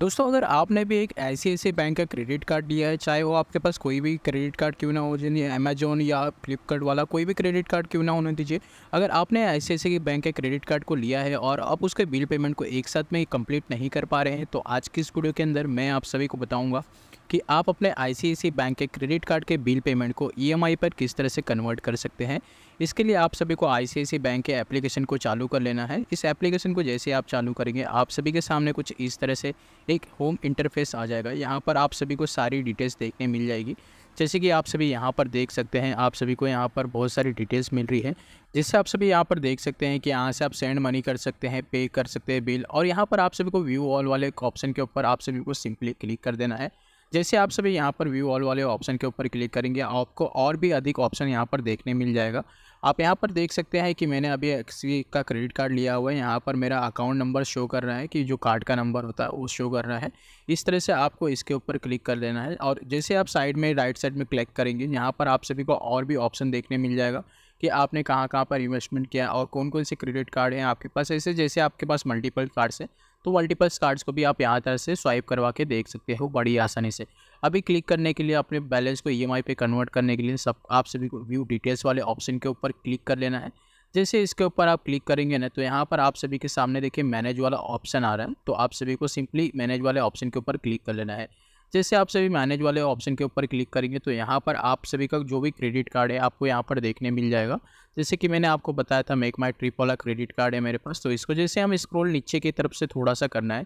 दोस्तों अगर आपने भी एक ऐसी ऐसी बैंक का क्रेडिट कार्ड लिया है चाहे वो आपके पास कोई भी क्रेडिट कार्ड क्यों ना हो जिन्हें अमेजोन या फ्लिपकार्ट वाला कोई भी क्रेडिट कार्ड क्यों ना होने दीजिए अगर आपने ऐसे ऐसे बैंक के क्रेडिट कार्ड को लिया है और आप उसके बिल पेमेंट को एक साथ में कंप्लीट नहीं कर पा रहे हैं तो आज की इस वीडियो के अंदर मैं आप सभी को बताऊँगा कि आप अपने आई बैंक के क्रेडिट कार्ड के बिल पेमेंट को ई e पर किस तरह से कन्वर्ट कर सकते हैं इसके लिए आप सभी को आई बैंक के एप्लीकेशन को चालू कर लेना है इस एप्लीकेशन को जैसे आप चालू करेंगे आप सभी के सामने कुछ इस तरह से एक होम इंटरफेस आ जाएगा यहाँ पर आप सभी को सारी डिटेल्स देखने मिल जाएगी जैसे कि आप सभी यहाँ पर देख सकते हैं आप सभी को यहाँ पर बहुत सारी डिटेल्स मिल रही है जिससे आप सभी यहाँ पर देख सकते हैं कि यहाँ से आप सेंड मनी कर सकते हैं पे कर सकते हैं बिल और यहाँ पर आप सभी को व्यू ऑल वाले ऑप्शन के ऊपर आप सभी को सिंपली क्लिक कर देना है जैसे आप सभी यहाँ पर व्यू ऑल वाले ऑप्शन के ऊपर क्लिक करेंगे आपको और भी अधिक ऑप्शन यहाँ पर देखने मिल जाएगा आप यहाँ पर देख सकते हैं कि मैंने अभी एक्सी का क्रेडिट कार्ड लिया हुआ है यहाँ पर मेरा अकाउंट नंबर शो कर रहा है कि जो कार्ड का नंबर होता है वो शो कर रहा है इस तरह से आपको इसके ऊपर क्लिक कर देना है और जैसे आप साइड में राइट साइड में क्लिक करेंगे यहाँ पर आप सभी को और भी ऑप्शन देखने मिल जाएगा कि आपने कहाँ कहाँ पर इन्वेस्टमेंट किया और कौन कौन से क्रेडिट कार्ड हैं आपके पास ऐसे जैसे आपके पास मल्टीपल कार्ड्स हैं तो मल्टीपल्स कार्ड्स को भी आप यहाँ तरह से स्वाइप करवा के देख सकते हो बड़ी आसानी से अभी क्लिक करने के लिए अपने बैलेंस को ई पे कन्वर्ट करने के लिए सब आप सभी को व्यू डिटेल्स वाले ऑप्शन के ऊपर क्लिक कर लेना है जैसे इसके ऊपर आप क्लिक करेंगे ना तो यहाँ पर आप सभी के सामने देखिए मैनेज वाला ऑप्शन आ रहा है तो आप सभी को सिंपली मैनेज वाले ऑप्शन के ऊपर क्लिक कर लेना है जैसे आप सभी मैनेज वाले ऑप्शन के ऊपर क्लिक करेंगे तो यहाँ पर आप सभी का जो भी क्रेडिट कार्ड है आपको यहाँ पर देखने मिल जाएगा जैसे कि मैंने आपको बताया था मेक माई ट्रिप वाला क्रेडिट कार्ड है मेरे पास तो इसको जैसे हम स्क्रोल नीचे की तरफ से थोड़ा सा करना है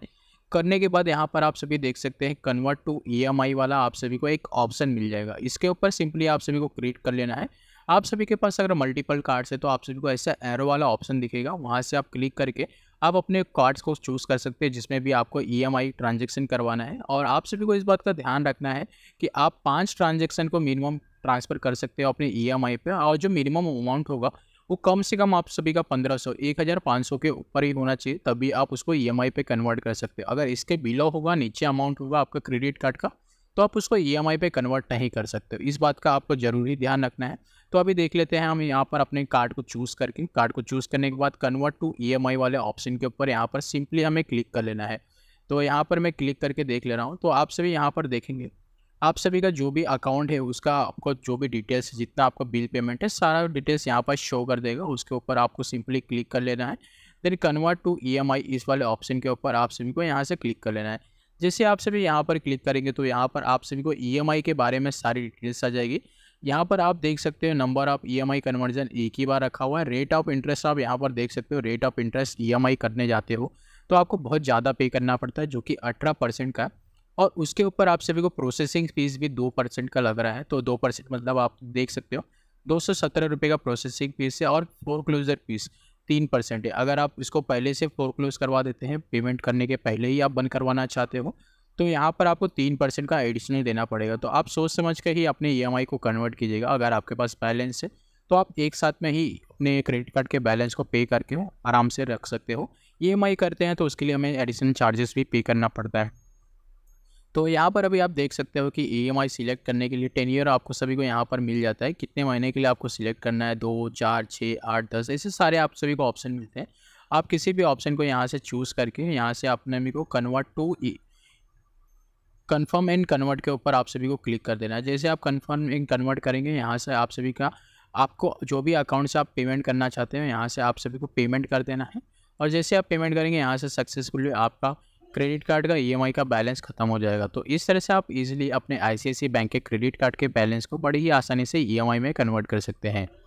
करने के बाद यहाँ पर आप सभी देख सकते हैं कन्वर्ट टू ई वाला आप सभी को एक ऑप्शन मिल जाएगा इसके ऊपर सिंपली आप सभी को क्रिएट कर लेना है आप सभी के पास अगर मल्टीपल कार्ड्स है तो आप सभी को ऐसा एरो वाला ऑप्शन दिखेगा वहाँ से आप क्लिक करके आप अपने कार्ड्स को चूज़ कर सकते हैं जिसमें भी आपको ई एम आई ट्रांजेक्शन करवाना है और आप सभी को इस बात का ध्यान रखना है कि आप पाँच ट्रांजेक्शन को मिनिमम ट्रांसफ़र कर सकते हो अपने ई एम आई पर और जो मिनिमम अमाउंट होगा वो कम से कम आप सभी का पंद्रह सौ एक हज़ार पाँच सौ के ऊपर ही होना चाहिए तभी आप उसको ई एम आई पे कन्वर्ट कर सकते हो अगर इसके बिलो होगा नीचे अमाउंट होगा आपका क्रेडिट कार्ड का तो आप उसको ई एम आई पे कन्वर्ट नहीं कर सकते इस बात का आपको ज़रूरी ध्यान रखना है तो अभी देख लेते हैं हम यहाँ पर अपने कार्ड को चूज़ करके कार्ड को चूज़ करने के बाद कन्वर्ट टू ई वाले ऑप्शन के ऊपर यहाँ पर सिंपली हमें क्लिक कर लेना है तो यहाँ पर मैं क्लिक करके देख ले रहा हूँ तो आप सभी यहाँ पर देखेंगे आप सभी का जो भी अकाउंट है उसका आपको जो भी डिटेल्स जितना आपका बिल पेमेंट है सारा डिटेल्स यहाँ पर शो कर देगा उसके ऊपर आपको सिंपली क्लिक कर लेना है देन कन्वर्ट टू ईएमआई इस वाले ऑप्शन के ऊपर आप सभी को यहाँ से क्लिक कर लेना है जैसे आप सभी यहाँ पर क्लिक करेंगे तो यहाँ पर आप सभी को ई e के बारे में सारी डिटेल्स आ जाएगी यहाँ पर आप देख सकते हो number of EMI e conversion एक ही बार रखा हुआ है रेट ऑफ इंटरेस्ट आप यहाँ पर देख सकते हो रेट ऑफ इंटरेस्ट ईएमआई करने जाते हो तो आपको बहुत ज़्यादा पे करना पड़ता है जो कि अठारह परसेंट का और उसके ऊपर आप सभी को प्रोसेसिंग फीस भी दो परसेंट का लग रहा है तो दो परसेंट मतलब आप देख सकते हो दो सौ सत्रह रुपये का प्रोसेसिंग फीस है और फोर क्लोजर फीस तीन परसेंट है अगर आप इसको पहले से फोर क्लोज करवा देते हैं पेमेंट करने के पहले ही आप बंद करवाना चाहते हो तो यहाँ पर आपको तीन परसेंट का एडिशनल देना पड़ेगा तो आप सोच समझ कर ही अपने ई e को कन्वर्ट कीजिएगा अगर आपके पास बैलेंस है तो आप एक साथ में ही अपने क्रेडिट कार्ड के बैलेंस को पे करके आराम से रख सकते हो ई e करते हैं तो उसके लिए हमें एडिशनल चार्जेस भी पे करना पड़ता है तो यहाँ पर अभी आप देख सकते हो कि ई एम आई सिलेक्ट करने के लिए टेन ईयर आपको सभी को यहाँ पर मिल जाता है कितने महीने के लिए आपको सिलेक्ट करना है दो चार छः आठ दस ऐसे सारे आप सभी को ऑप्शन मिलते हैं आप किसी भी ऑप्शन को यहाँ से चूज़ करके यहाँ से अपने को convert to E confirm and convert के ऊपर आप सभी को क्लिक कर देना है जैसे आप कन्फर्म एंड कन्वर्ट करेंगे यहाँ से आप सभी का आपको जो भी अकाउंट से आप पेमेंट करना चाहते हैं यहाँ से आप सभी को पेमेंट कर देना है और जैसे आप पेमेंट करेंगे यहाँ से सक्सेसफुली आपका क्रेडिट कार्ड का ई e का बैलेंस खत्म हो जाएगा तो इस तरह से आप इजीली अपने आई बैंक के क्रेडिट कार्ड के बैलेंस को बड़ी ही आसानी से ई e में कन्वर्ट कर सकते हैं